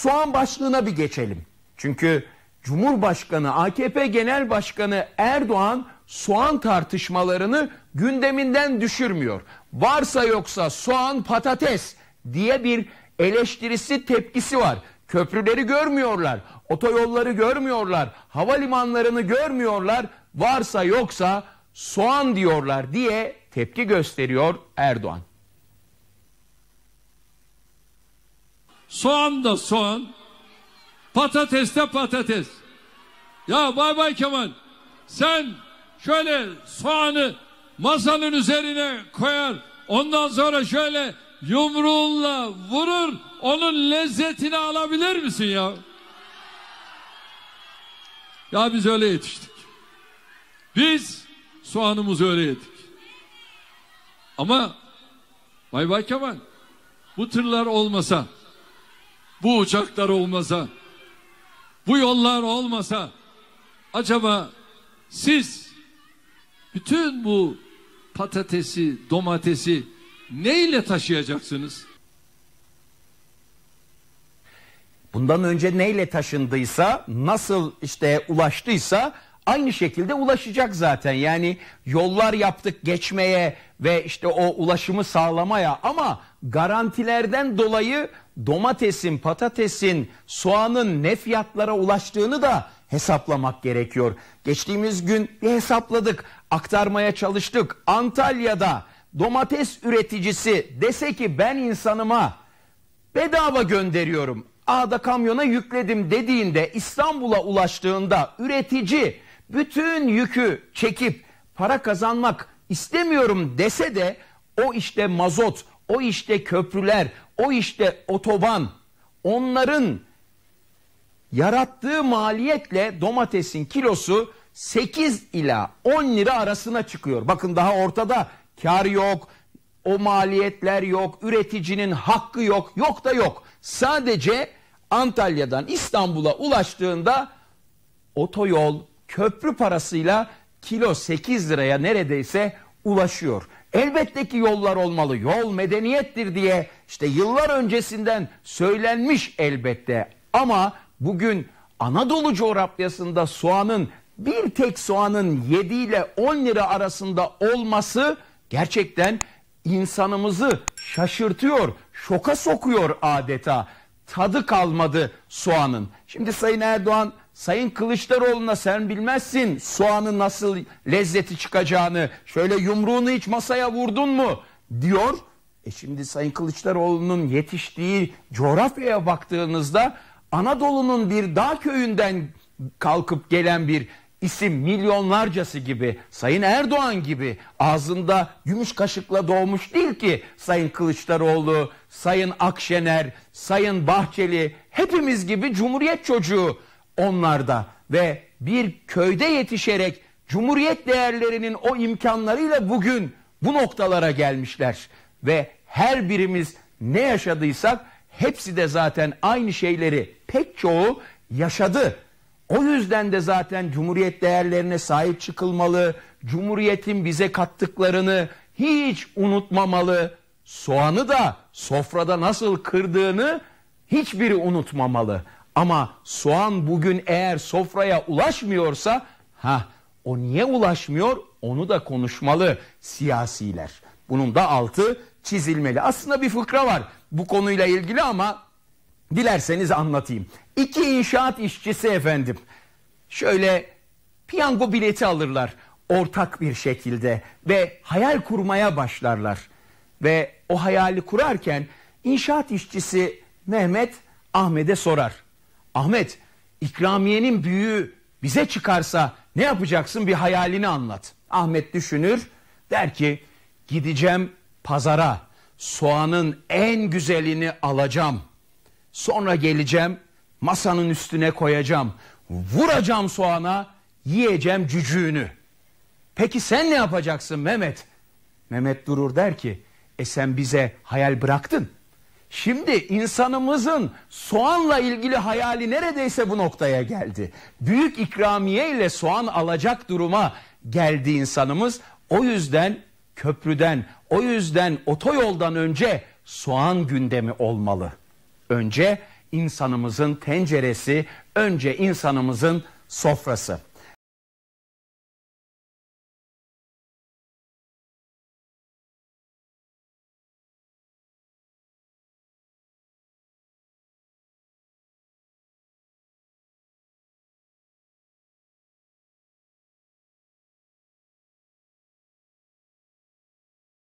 Soğan başlığına bir geçelim. Çünkü Cumhurbaşkanı, AKP Genel Başkanı Erdoğan soğan tartışmalarını gündeminden düşürmüyor. Varsa yoksa soğan patates diye bir eleştirisi tepkisi var. Köprüleri görmüyorlar, otoyolları görmüyorlar, havalimanlarını görmüyorlar. Varsa yoksa soğan diyorlar diye tepki gösteriyor Erdoğan. Soğan da soğan. Patates de patates. Ya bay bay Kemal sen şöyle soğanı masanın üzerine koyar. Ondan sonra şöyle yumruğunla vurur. Onun lezzetini alabilir misin ya? Ya biz öyle yetiştik. Biz soğanımızı öyle yedik. Ama Bay Bay Kemal bu tırlar olmasa bu uçaklar olmasa, bu yollar olmasa acaba siz bütün bu patatesi, domatesi neyle taşıyacaksınız? Bundan önce neyle taşındıysa, nasıl işte ulaştıysa aynı şekilde ulaşacak zaten. Yani yollar yaptık geçmeye ve işte o ulaşımı sağlamaya ama garantilerden dolayı domatesin, patatesin, soğanın ne fiyatlara ulaştığını da hesaplamak gerekiyor. Geçtiğimiz gün bir hesapladık, aktarmaya çalıştık. Antalya'da domates üreticisi dese ki ben insanıma bedava gönderiyorum. A'da kamyona yükledim dediğinde İstanbul'a ulaştığında üretici bütün yükü çekip para kazanmak istemiyorum dese de o işte mazot, o işte köprüler, o işte otoban onların yarattığı maliyetle domatesin kilosu 8 ila 10 lira arasına çıkıyor. Bakın daha ortada kar yok, o maliyetler yok, üreticinin hakkı yok, yok da yok. Sadece Antalya'dan İstanbul'a ulaştığında otoyol, köprü parasıyla kilo 8 liraya neredeyse ulaşıyor. Elbette ki yollar olmalı. Yol medeniyettir diye işte yıllar öncesinden söylenmiş elbette. Ama bugün Anadolu coğrafyasında soğanın bir tek soğanın 7 ile 10 lira arasında olması gerçekten insanımızı şaşırtıyor, şoka sokuyor adeta. Tadı kalmadı soğanın. Şimdi Sayın Erdoğan Sayın Kılıçdaroğlu'na sen bilmezsin soğanı nasıl lezzeti çıkacağını, şöyle yumruğunu hiç masaya vurdun mu diyor. E şimdi Sayın Kılıçdaroğlu'nun yetiştiği coğrafyaya baktığınızda Anadolu'nun bir dağ köyünden kalkıp gelen bir isim milyonlarcası gibi Sayın Erdoğan gibi ağzında gümüş kaşıkla doğmuş değil ki Sayın Kılıçdaroğlu, Sayın Akşener, Sayın Bahçeli hepimiz gibi Cumhuriyet çocuğu onlarda ve bir köyde yetişerek Cumhuriyet değerlerinin o imkanlarıyla bugün bu noktalara gelmişler. Ve her birimiz ne yaşadıysak hepsi de zaten aynı şeyleri pek çoğu yaşadı. O yüzden de zaten Cumhuriyet değerlerine sahip çıkılmalı, Cumhuriyet'in bize kattıklarını hiç unutmamalı, soğanı da sofrada nasıl kırdığını hiçbiri unutmamalı. Ama soğan bugün eğer sofraya ulaşmıyorsa ha o niye ulaşmıyor onu da konuşmalı siyasiler. Bunun da altı çizilmeli. Aslında bir fıkra var bu konuyla ilgili ama dilerseniz anlatayım. İki inşaat işçisi efendim şöyle piyango bileti alırlar ortak bir şekilde ve hayal kurmaya başlarlar. Ve o hayali kurarken inşaat işçisi Mehmet Ahmet'e sorar. Ahmet ikramiyenin büyüğü bize çıkarsa ne yapacaksın bir hayalini anlat. Ahmet düşünür der ki gideceğim pazara soğanın en güzelini alacağım. Sonra geleceğim masanın üstüne koyacağım. Vuracağım soğana yiyeceğim cücüğünü. Peki sen ne yapacaksın Mehmet? Mehmet durur der ki e sen bize hayal bıraktın. Şimdi insanımızın soğanla ilgili hayali neredeyse bu noktaya geldi. Büyük ikramiye ile soğan alacak duruma geldi insanımız. O yüzden köprüden, o yüzden otoyoldan önce soğan gündemi olmalı. Önce insanımızın tenceresi, önce insanımızın sofrası.